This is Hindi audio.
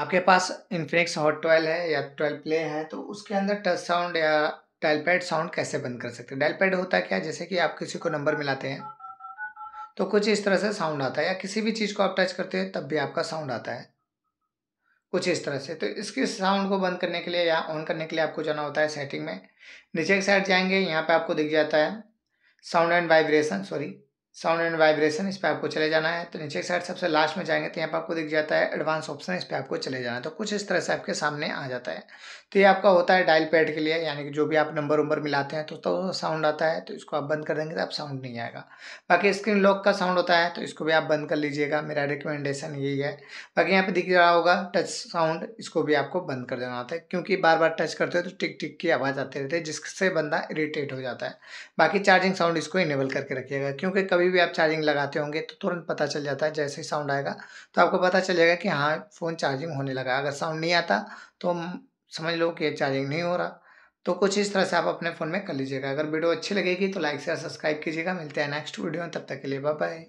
आपके पास इन्फिनिक्स हॉट ट्वेल्व है या ट्वेल्व प्ले है तो उसके अंदर टच साउंड या डायल पैड साउंड कैसे बंद कर सकते हैं डायल पैड होता क्या है जैसे कि आप किसी को नंबर मिलाते हैं तो कुछ इस तरह से साउंड आता है या किसी भी चीज़ को आप टच करते हैं तब भी आपका साउंड आता है कुछ इस तरह से तो इसके साउंड को बंद करने के लिए या ऑन करने के लिए आपको जाना होता है सेटिंग में नीचे के साइड जाएंगे यहाँ पे आपको दिख जाता है sound and vibration sorry sound and vibration इस पर आपको चले जाना है तो नीचे के साइड सबसे लास्ट में जाएंगे तो यहाँ पर आपको दिख जाता है एडवांस ऑप्शन इस पर आपको चले जाना है तो कुछ इस तरह से आपके सामने आ जाता है तो ये आपका होता है डायल पैड के लिए यानी कि जो भी आप नंबर उम्बर मिलाते हैं तो, तो साउंड आता है तो इसको आप बंद कर देंगे तो आप साउंड नहीं आएगा बाकी स्क्रीन लॉक का साउंड होता है तो इसको भी आप बंद कर लीजिएगा मेरा रिकमेंडेशन यही है बाकी यहाँ पर दिख रहा होगा टच साउंड इसको भी आपको बंद कर देना होता है क्योंकि बार बार टच करते हो तो टिक टिक की आवाज़ आती रहती है जिससे बंदा इरीटेट हो जाता है बाकी चार्जिंग साउंड इसको इनेबल करके रखिएगा क्योंकि कभी कभी भी आप चार्जिंग लगाते होंगे तो तुरंत पता चल जाता है जैसे ही साउंड आएगा तो आपको पता चलेगा कि हाँ फ़ोन चार्जिंग होने लगा अगर साउंड नहीं आता तो समझ लो कि चार्जिंग नहीं हो रहा तो कुछ इस तरह से आप अपने फ़ोन में कर लीजिएगा अगर वीडियो अच्छी लगेगी तो लाइक शेयर सब्सक्राइब कीजिएगा मिलते हैं नेक्स्ट वीडियो में तब तक के लिए बाय